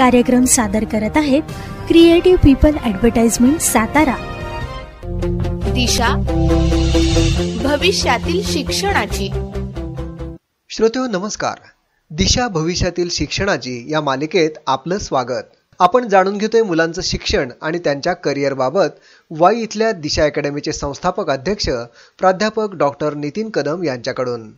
कार्यक्रम सादर करत आहेत creative people advertisement Satara Disha भविष्यातील शिक्षणाची श्रोते नमस्कार दिशा भविष्यातील शिक्षणाची या मालिकेत आपलं स्वागत आपण जाणून घेतोय मुलांचं शिक्षण आणि त्यांच्या बाबत वाई इथल्या दिशा अकॅडमीचे संस्थापक अध्यक्ष प्राध्यापक डॉक्टर नितीन कदम यांच्याकडून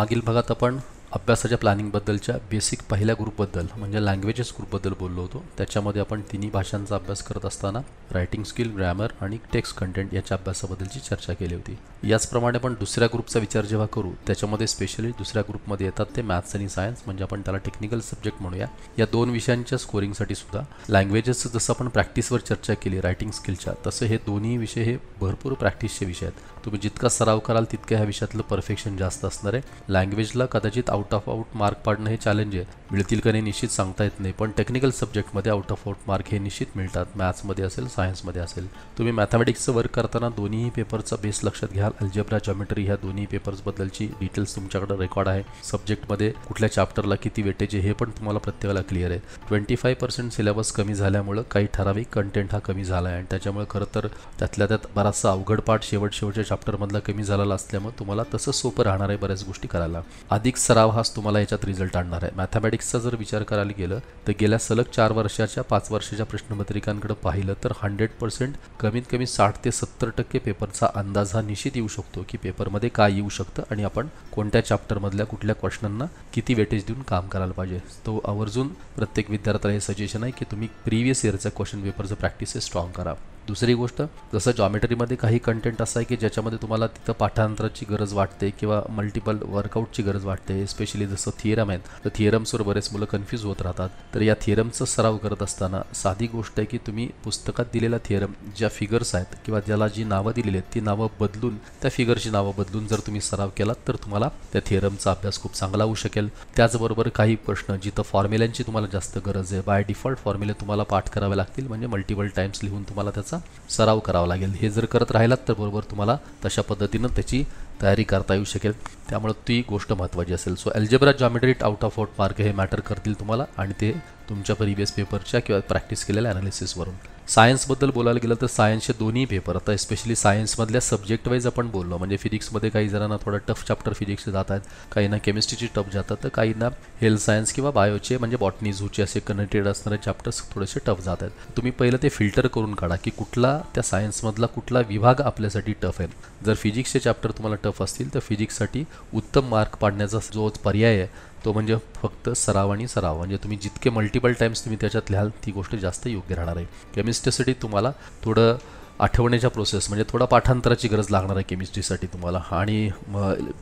मागील भागात आपण अभ्यासाच्या प्लॅनिंगबद्दलच्या बेसिक पहिल्या ग्रुपबद्दल म्हणजे लँग्वेजेस ग्रुपबद्दल बोललो होतो त्याच्यामध्ये आपण तिन्ही भाषांचा अभ्यास करत असताना रायटिंग स्किल ग्रॅमर आणि टेक्स्ट कंटेंट याच्या अभ्यासाबद्दलची चर्चा केली होती याचप्रमाणे आपण दुसऱ्या ग्रुपचा विचार जेव्हा करू त्याच्यामध्ये स्पेशली दुसऱ्या ग्रुपमध्ये येतात ते मॅथ्स आणि सायन्स म्हणजे आपण त्याला टेक्निकल सब्जेक्ट म्हणूया या दोन विषयांच्या स्कोरिंगसाठी सुद्धा लँग्वेजेसचं जसं आपण प्रॅक्टिसवर चर्चा केली रायटिंग स्किलच्या तसं हे दोन्ही विषय हे भरपूर प्रॅक्टिसचे विषय आहेत तुम्ही जितका सराव कराल तितक्या ह्या विषयातलं परफेक्शन जास्त असणार आहे लँग्वेजला कदाचित out out of out mark पाडणं हे चॅलेंज आहे मिळतील का नाही निश्चित सांगता येत नाही पण टेक्निकल सब्जेक्टमध्ये आउट ऑफ आउट मार्क हे निश्चित मिळतात मॅथ्समध्ये असेल सायन्समध्ये असेल तुम्ही मॅथमॅटिक्सचं वर्क करताना दोन्ही पेपरचा बेस लक्षात घ्याल अल्जेब्रा जॉमेट्री ह्या दोन्ही पेपर्सबद्दलची डिटेल्स तुमच्याकडे रेकॉर्ड आहे सब्जेक्टमध्ये कुठल्या चॅप्टरला किती वेटेज आहे हे पण तुम्हाला प्रत्येकाला क्लिअर आहे ट्वेंटी फाय पर्सेंट सिलेबस कमी झाल्यामुळे काही ठराविक कंटेंट हा कमी झाला आहे आणि त्याच्यामुळे खरं तर त्यातल्या त्यात बराचसा अवघड पाठ शेवट शेवटच्या चॅप्टरमधला कमी झालेला असल्यामुळे तुम्हाला तसं सोपं राहणार आहे बऱ्याच गोष्टी करायला अधिक सराव हाच तुम्हाला याच्यात रिझल्ट आणणार आहे मॅथमॅटिक मॅथमॅटिक्सचा जर विचार करायला गेलं तर गेल्या सलग चार वर्षाच्या पाच वर्षाच्या प्रश्नपत्रिकांकडे पाहिलं तर हंड्रेड पर्सेंट कमीत कमी साठ ते सत्तर टक्के पेपरचा अंदाज हा निश्चित येऊ शकतो की पेपरमध्ये काय येऊ शकतं आणि आपण कोणत्या चॅप्टरमधल्या कुठल्या क्वेश्चनांना किती वेटेज देऊन काम करायला पाहिजे तो आवर्जून प्रत्येक विद्यार्थ्याला हे सजेशन आहे की तुम्ही प्रिव्हियस इयरचा क्वेश्चन पेपरचं प्रॅक्टिस स्ट्रॉंग करा दुसरी गोष्ट जसं जॉमेट्रीमध्ये काही कंटेंट असं आहे की ज्याच्यामध्ये तुम्हाला तिथं पाठांतराची गरज वाटते किंवा मल्टिपल वर्कआउटची गरज वाटते स्पेशली जसं थिअरम आहेत तर थिअरम्सवर बरेच मुलं कन्फ्यूज होत राहतात तर या थिअरमचा सराव करत असताना साधी गोष्ट आहे की तुम्ही पुस्तकात दिलेला थिअरम ज्या फिगर्स आहेत किंवा ज्याला जी नावं दिलेली आहेत ती नावं बदलून त्या फिगरची नावं बदलून जर तुम्ही सराव केलात तर तुम्हाला त्या थिअरमचा अभ्यास खूप चांगला होऊ शकेल त्याचबरोबर काही प्रश्न जिथं फॉर्म्युल्यांची तुम्हाला जास्त गरज आहे बाय डिफॉल्ट फॉर्म्युले तुम्हाला पाठ करावे लागतील म्हणजे मल्टिपल टाईम्स लिहून तुम्हाला त्याचा सराव करावा लागेल हे जर करत राहिलात तर बरोबर तुम्हाला तशा पद्धतीनं त्याची तयारी करता येऊ शकेल त्यामुळे ती गोष्ट महत्त्वाची असेल so algebra geometry out of out mark हे मॅटर करतील तुम्हाला आणि ते तुमच्या प्रिव्हियस पेपरच्या किंवा प्रॅक्टिस केलेल्या ॲनालिसिसवरून सायन्सबद्दल बोलायला गेलं तर सायन्सचे दोन्ही पेपर आता स्पेशली सायन्समधल्या सब्जेक्ट वाईज आपण बोललो म्हणजे फिजिक्समध्ये काही जणांना थोडं टफ चॅप्टर फिजिक्सचे जातात काहींना केमिस्ट्रीचे टफ जातात तर काहींना हेल्थ सायन्स किंवा बायोचे म्हणजे बॉटनी झूचे असे कनेक्टेड असणारे चॅप्टर्स थोडेसे टफ आहेत तुम्ही पहिलं ते फिल्टर करून काढा की कुठला त्या सायन्समधला कुठला विभाग आपल्यासाठी टफ आहे जर फिजिक्सचे चॅप्टर तुम्हाला टफ असतील तर फिजिक्ससाठी उत्तम मार्क पाडण्याचा जो पर्याय आहे तो म्हणजे फक्त सराव आणि सराव म्हणजे तुम्ही जितके मल्टिपल टाईम्स तुम्ही त्याच्यात लिहाल ती गोष्ट जास्त योग्य राहणार आहे केमिस्ट्रीसाठी तुम्हाला थोडं आठवण्याच्या प्रोसेस म्हणजे थोडा पाठांतराची गरज लागणार आहे केमिस्ट्रीसाठी तुम्हाला आणि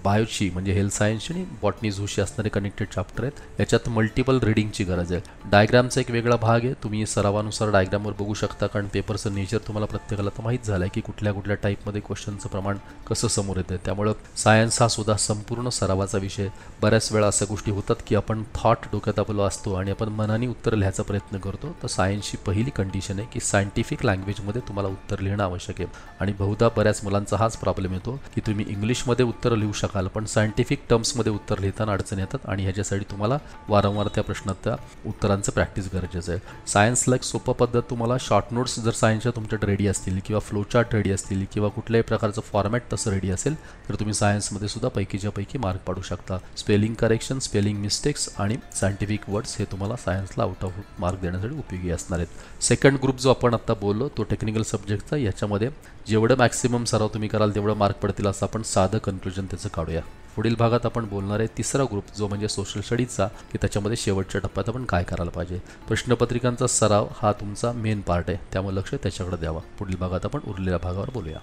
बायोची म्हणजे हेल्थ सायन्सची आणि बॉटनी झूशी असणारे कनेक्टेड चॅप्टर आहेत याच्यात मल्टिपल रीडिंगची गरज आहे डायग्रामचा एक वेगळा भाग आहे तुम्ही सरावानुसार डायग्रामवर बघू शकता कारण पेपरचं नेचर तुम्हाला प्रत्येकाला तर माहीत झालं आहे की कुठल्या कुठल्या टाईपमध्ये क्वेश्चनचं प्रमाण कसं समोर येतं त्यामुळं सायन्स हा सुद्धा संपूर्ण सरावाचा विषय बऱ्याच वेळा अशा गोष्टी होतात की आपण थॉट डोक्यात आपलं असतो आणि आपण मनाने उत्तर लिहायचा प्रयत्न करतो तर सायन्सची पहिली कंडिशन आहे की सायंटिफिक लँग्वेजमध्ये तुम्हाला उत्तर लिहिणं आवश्यक आहे आणि बहुधा बऱ्याच मुलांचा हाच प्रॉब्लेम येतो की तुम्ही इंग्लिशमध्ये उत्तर लिहू शकाल पण सायंटिफिक टर्म्समध्ये उत्तर लिहिताना अडचण येतात आणि ह्याच्यासाठी तुम्हाला वारंवार त्या प्रश्नाच्या उत्तरांचं प्रॅक्टिस गरजेचं आहे सायन्स लाईक सोपं पद्धत तुम्हाला शॉर्ट नोट्स जर सायन्सच्या तुमच्याकडे रेडी असतील किंवा फ्लोचार्ट रेडी असतील किंवा कुठल्याही प्रकारचं फॉर्मॅट तसं रेडी असेल तर तुम्ही सायन्समध्ये सुद्धा पैकीच्या पैकी मार्क पाडू शकता स्पेलिंग करेक्शन स्पेलिंग मिस्टेक्स आणि सायंटिफिक वर्ड्स हे तुम्हाला सायन्सला आउट ऑफ मार्क देण्यासाठी उपयोगी असणार आहेत सेकंड ग्रुप जो आपण आता बोललो तो टेक्निकल सब्जेक्ट शकता याच्यामध्ये जेवढं मॅक्सिमम सराव तुम्ही कराल तेवढं मार्क पडतील असं आपण साधं कन्क्लुजन त्याचं काढूया पुढील भागात आपण बोलणार आहे तिसरा ग्रुप जो म्हणजे सोशल स्टडीजचा की त्याच्यामध्ये शेवटच्या टप्प्यात आपण काय करायला पाहिजे प्रश्नपत्रिकांचा सराव हा तुमचा मेन पार्ट आहे त्यामुळे लक्ष त्याच्याकडे द्यावा पुढील भागात आपण उरलेल्या भागावर बोलूया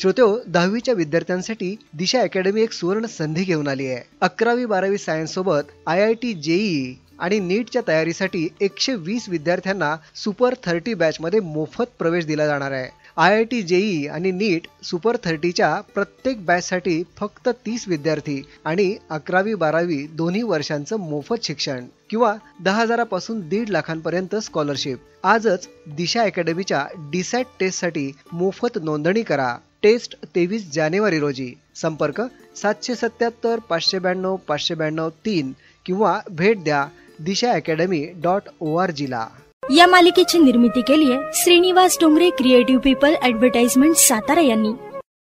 श्रोतो दहावीच्या विद्यार्थ्यांसाठी दिशा अकॅडमी एक सुवर्ण संधी घेऊन आली आहे अकरावी बारावी सायन्स सोबत आय आय टी जेई आणि नीटच्या तयारीसाठी एकशे वीस विद्यार्थ्यांना सुपर थर्टी मध्ये मोफत प्रवेश दिला जाणार आहे आय आय टी जेई आणि नीट सुपर थर्टीच्या प्रत्येक बॅचसाठी फक्त तीस विद्यार्थी आणि अकरावी बारावी दोन्ही वर्षांचं मोफत शिक्षण किंवा दहा हजारापासून दीड लाखांपर्यंत स्कॉलरशिप आजच दिशा अकॅडमीच्या टेस्ट टेस्टसाठी मोफत नोंदणी करा टेस्ट तेवीस जानेवारी रोजी संपर्क सातशे सत्याहत्तर पाचशे ब्याण्णव पाचशे ब्याण्णव तीन किंवा भेट द्या Disha academy dot O R जीला या मालिकेची निर्मिती केली आहे Shrinivas Dongre creative people advertisement Satara यांनी